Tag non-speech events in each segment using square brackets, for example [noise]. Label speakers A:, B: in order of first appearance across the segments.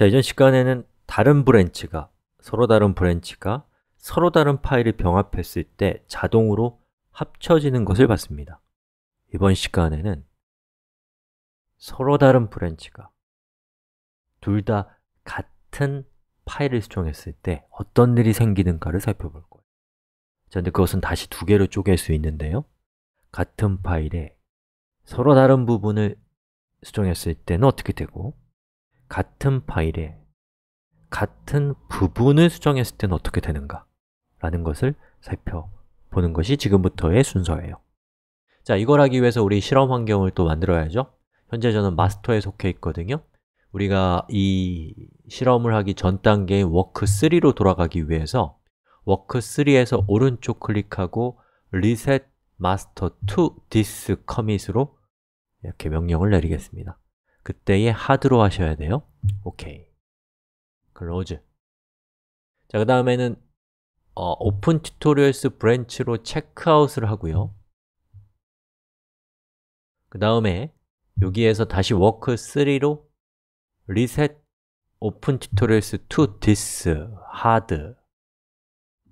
A: 자, 이전 시간에는 다른 브랜치가, 서로 다른 브랜치가 서로 다른 파일을 병합했을 때 자동으로 합쳐지는 것을 봤습니다 이번 시간에는 서로 다른 브랜치가 둘 다 같은 파일을 수정했을 때 어떤 일이 생기는가를 살펴볼 거예요 자, 근데 그것은 다시 두 개로 쪼갤 수 있는데요 같은 파일에 서로 다른 부분을 수정했을 때는 어떻게 되고 같은 파일에 같은 부분을 수정했을 때는 어떻게 되는가 라는 것을 살펴보는 것이 지금부터의 순서예요 자, 이걸 하기 위해서 우리 실험 환경을 또 만들어야죠 현재 저는 마스터에 속해 있거든요 우리가 이 실험을 하기 전 단계인 워크3로 돌아가기 위해서 워크3에서 오른쪽 클릭하고 reset master to this commit으로 이렇게 명령을 내리겠습니다 그때에 하드로 하셔야 돼요 오케이. close. 자, 그 다음에는 어, open tutorials branch로 체크아웃을 하고요. 그 다음에 여기에서 다시 work3로 reset open tutorials to this hard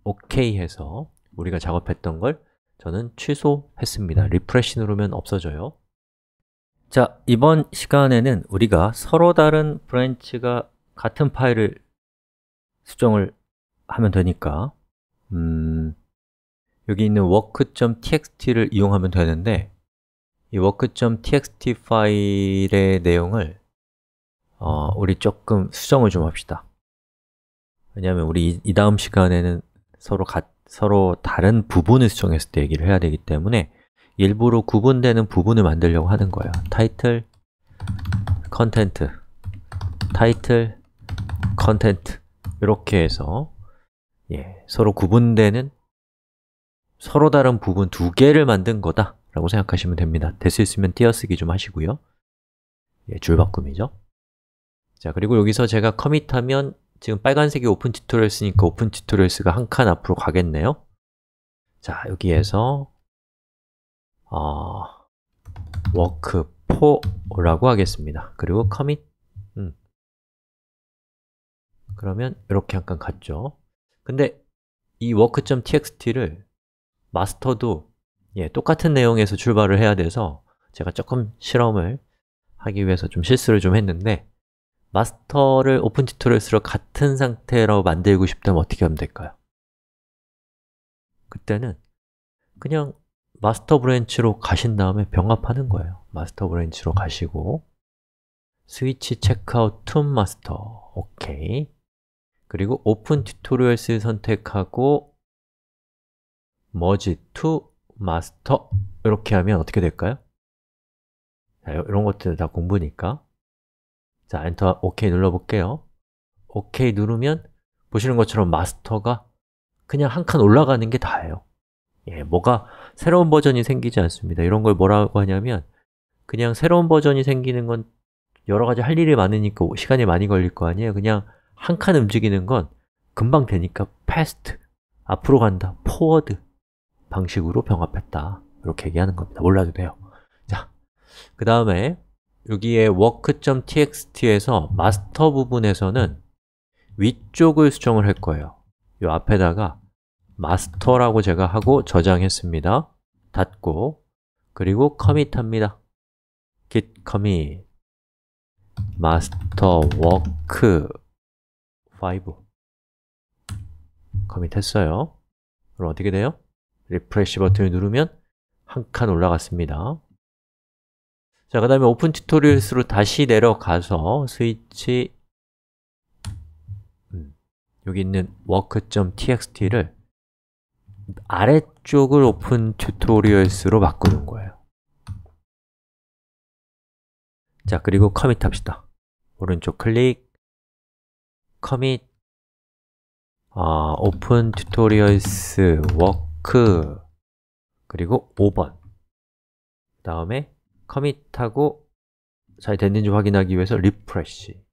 A: OK 해서 우리가 작업했던 걸 저는 취소했습니다. r 리프레시 누르면 없어져요. 자, 이번 시간에는 우리가 서로 다른 브랜치가 같은 파일을 수정을 하면 되니까 음, 여기 있는 work.txt를 이용하면 되는데 이 work.txt 파일의 내용을 어, 우리 조금 수정을 좀 합시다 왜냐하면 우리 이, 다음 시간에는 서로 가, 서로 다른 부분을 수정했을 때 얘기를 해야 되기 때문에 일부러 구분되는 부분을 만들려고 하는 거예요 타이틀, 컨텐트 타이틀, 컨텐트 이렇게 해서 예, 서로 구분되는 서로 다른 부분 두 개를 만든 거다 라고 생각하시면 됩니다 될 수 있으면 띄어쓰기 좀 하시고요 예, 줄바꿈이죠 자, 그리고 여기서 제가 커밋하면 지금 빨간색이 오픈 튜토리얼스니까 오픈 튜토리얼스가 한 칸 앞으로 가겠네요 자, 여기에서 어, 워크포라고 하겠습니다. 그리고 커밋 음. 그러면 이렇게 약간 같죠. 근데 이 work.txt를 마스터도 예, 똑같은 내용에서 출발을 해야 돼서 제가 조금 실험을 하기 위해서 좀 실수를 좀 했는데 마스터를 오픈 튜토리얼스로 같은 상태로 만들고 싶다면 어떻게 하면 될까요? 그때는 그냥 마스터 브랜치로 가신 다음에 병합하는 거예요 마스터 브랜치로 가시고 스위치 체크아웃 툰 마스터 오케이 그리고 오픈 튜토리얼스 선택하고 머지 투 마스터 이렇게 하면 어떻게 될까요? 자, 이런 것들 다 공부니까 자, 엔터 OK 눌러볼게요 OK 누르면 보시는 것처럼 마스터가 그냥 한 칸 올라가는 게 다예요 예, 뭐가 새로운 버전이 생기지 않습니다 이런 걸 뭐라고 하냐면 그냥 새로운 버전이 생기는 건 여러 가지 할 일이 많으니까 시간이 많이 걸릴 거 아니에요 그냥 한 칸 움직이는 건 금방 되니까 패스트 앞으로 간다, 포워드 방식으로 병합했다 이렇게 얘기하는 겁니다 몰라도 돼요 자, 그 다음에 여기에 work.txt에서 마스터 부분에서는 위쪽을 수정을 할 거예요 이 앞에다가 마스터라고 제가 하고 저장했습니다 닫고 그리고 커밋합니다 git commit master work 5 커밋했어요 그럼 어떻게 돼요? 리프레시 버튼을 누르면 한 칸 올라갔습니다 자, 그 다음에 오픈 튜토리얼스로 다시 내려가서 스위치 음, 여기 있는 work.txt를 아래쪽을 오픈 튜토리얼스로 바꾸는 거예요 자 그리고 커밋 합시다 오른쪽 클릭 커밋 어, 아, 오픈 튜토리얼스 워크 그리고 5번 그 다음에 커밋하고 잘 됐는지 확인하기 위해서 리프레시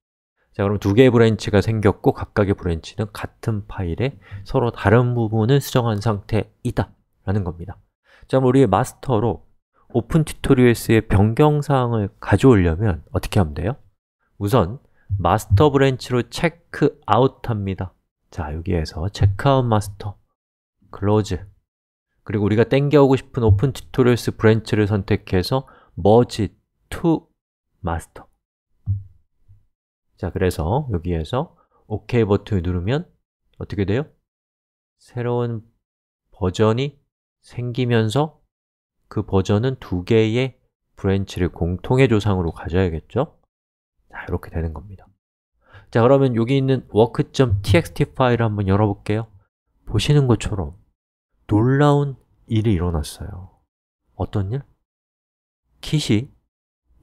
A: 자, 그럼 두 개의 브랜치가 생겼고 각각의 브랜치는 같은 파일에 서로 다른 부분을 수정한 상태이다 라는 겁니다 자, 그 우리의 마스터로 오픈 튜토리얼스의 변경사항을 가져오려면 어떻게 하면 돼요? 우선 마스터 브랜치로 체크아웃 합니다 자, 여기에서 체크아웃 마스터 클로즈 그리고 우리가 땡겨오고 싶은 오픈 튜토리얼스 브랜치를 선택해서 merge to master 자, 그래서 여기에서 OK 버튼을 누르면 어떻게 돼요? 새로운 버전이 생기면서 그 버전은 두 개의 브랜치를 공통의 조상으로 가져야겠죠? 자, 이렇게 되는 겁니다. 자, 그러면 여기 있는 work.txt 파일을 한번 열어볼게요. 보시는 것처럼 놀라운 일이 일어났어요. 어떤 일? 킷이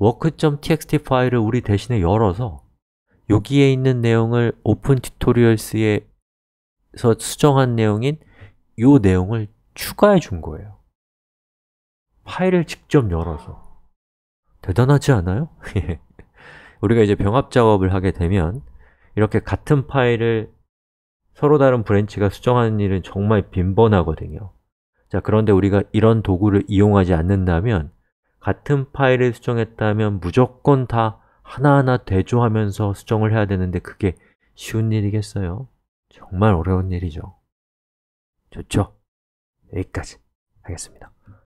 A: work.txt 파일을 우리 대신에 열어서 여기에 있는 내용을 오픈 튜토리얼스에서 수정한 내용인 이 내용을 추가해 준 거예요 파일을 직접 열어서 대단하지 않아요? [laughs] 우리가 이제 병합 작업을 하게 되면 이렇게 같은 파일을 서로 다른 브랜치가 수정하는 일은 정말 빈번하거든요 자, 그런데 우리가 이런 도구를 이용하지 않는다면 같은 파일을 수정했다면 무조건 다 하나하나 대조하면서 수정을 해야 되는데 그게 쉬운 일이겠어요? 정말 어려운 일이죠. 좋죠? 여기까지 하겠습니다.